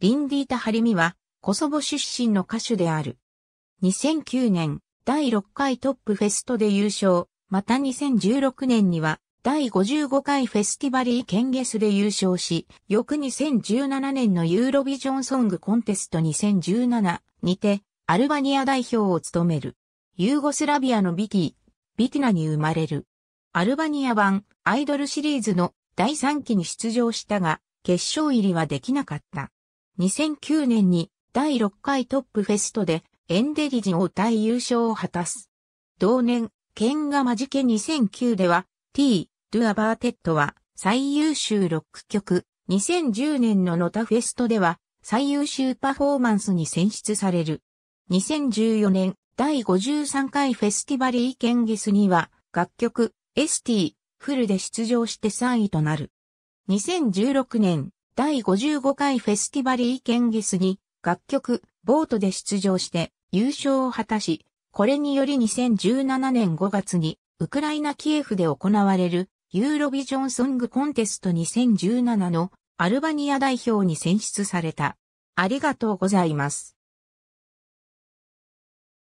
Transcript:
リンディータ・ハリミは、コソボ出身の歌手である。2009年、第6回トップフェストで優勝、また2016年には、第55回フェスティバリー・ケンゲスで優勝し、翌2017年のユーロビジョンソングコンテスト2017にて、アルバニア代表を務める。ユーゴスラビアのビティ、ビティナに生まれる。アルバニア版アイドルシリーズの第3期に出場したが、決勝入りはできなかった。2009年に第6回トップフェストでエンデリジを大優勝を果たす。同年、ケンガマジケ2009では T、ドゥアバーテッドは最優秀ロック曲、2010年のノタフェストでは最優秀パフォーマンスに選出される。2014年第53回フェスティバリーケンギスには楽曲 ST フルで出場して3位となる。2016年第55回フェスティバリーケンギスに楽曲、ボートで出場して優勝を果たし、これにより2017年5月にウクライナキエフで行われるユーロビジョンソングコンテスト2017のアルバニア代表に選出された。ありがとうございます。